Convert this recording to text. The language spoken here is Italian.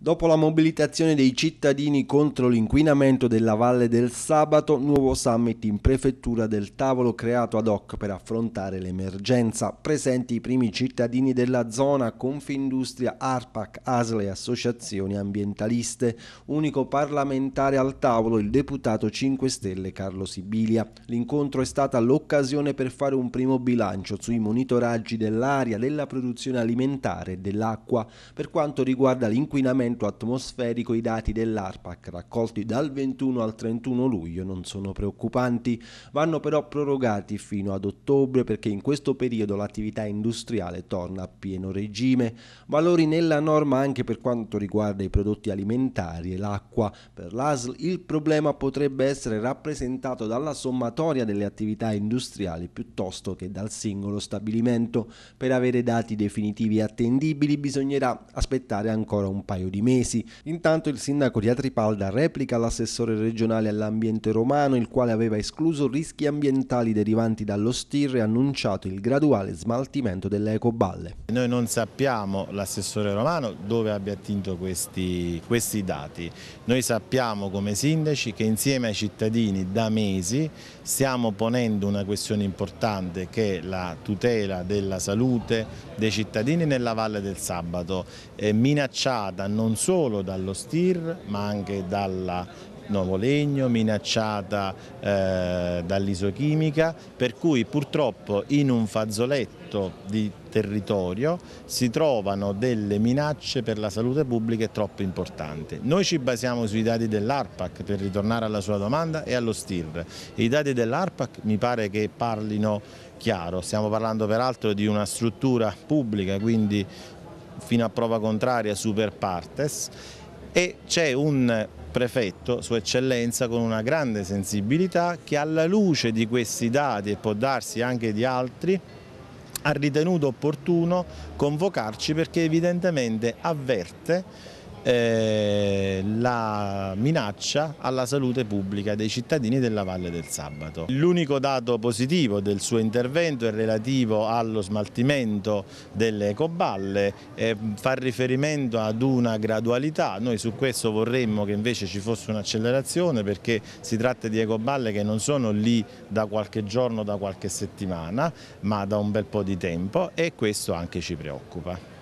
Dopo la mobilitazione dei cittadini contro l'inquinamento della Valle del Sabato, nuovo summit in prefettura del tavolo creato ad hoc per affrontare l'emergenza. Presenti i primi cittadini della zona, Confindustria, ARPAC, ASLE e associazioni ambientaliste. Unico parlamentare al tavolo il deputato 5 Stelle Carlo Sibilia. L'incontro è stata l'occasione per fare un primo bilancio sui monitoraggi dell'aria, della produzione alimentare e dell'acqua. Per quanto riguarda l'inquinamento inquinamento atmosferico i dati dell'ARPAC raccolti dal 21 al 31 luglio non sono preoccupanti, vanno però prorogati fino ad ottobre perché in questo periodo l'attività industriale torna a pieno regime. Valori nella norma anche per quanto riguarda i prodotti alimentari e l'acqua. Per l'ASL il problema potrebbe essere rappresentato dalla sommatoria delle attività industriali piuttosto che dal singolo stabilimento. Per avere dati definitivi e attendibili bisognerà aspettare ancora un paio di di mesi. Intanto il sindaco di Atripalda replica l'assessore regionale all'ambiente romano, il quale aveva escluso rischi ambientali derivanti dallo STIR e annunciato il graduale smaltimento delle ecoballe. Noi non sappiamo, l'assessore romano, dove abbia attinto questi, questi dati. Noi sappiamo come sindaci che insieme ai cittadini da mesi stiamo ponendo una questione importante che è la tutela della salute dei cittadini nella Valle del Sabato, è minacciata non non solo dallo STIR ma anche dalla nuovo legno, minacciata eh, dall'isochimica, per cui purtroppo in un fazzoletto di territorio si trovano delle minacce per la salute pubblica troppo importanti. Noi ci basiamo sui dati dell'ARPAC per ritornare alla sua domanda e allo STIR. I dati dell'ARPAC mi pare che parlino chiaro, stiamo parlando peraltro di una struttura pubblica, quindi fino a prova contraria super partes e c'è un prefetto, sua eccellenza, con una grande sensibilità che alla luce di questi dati e può darsi anche di altri ha ritenuto opportuno convocarci perché evidentemente avverte eh, la minaccia alla salute pubblica dei cittadini della Valle del Sabato. L'unico dato positivo del suo intervento è relativo allo smaltimento delle ecoballe, fa riferimento ad una gradualità, noi su questo vorremmo che invece ci fosse un'accelerazione perché si tratta di ecoballe che non sono lì da qualche giorno, da qualche settimana, ma da un bel po' di tempo e questo anche ci preoccupa.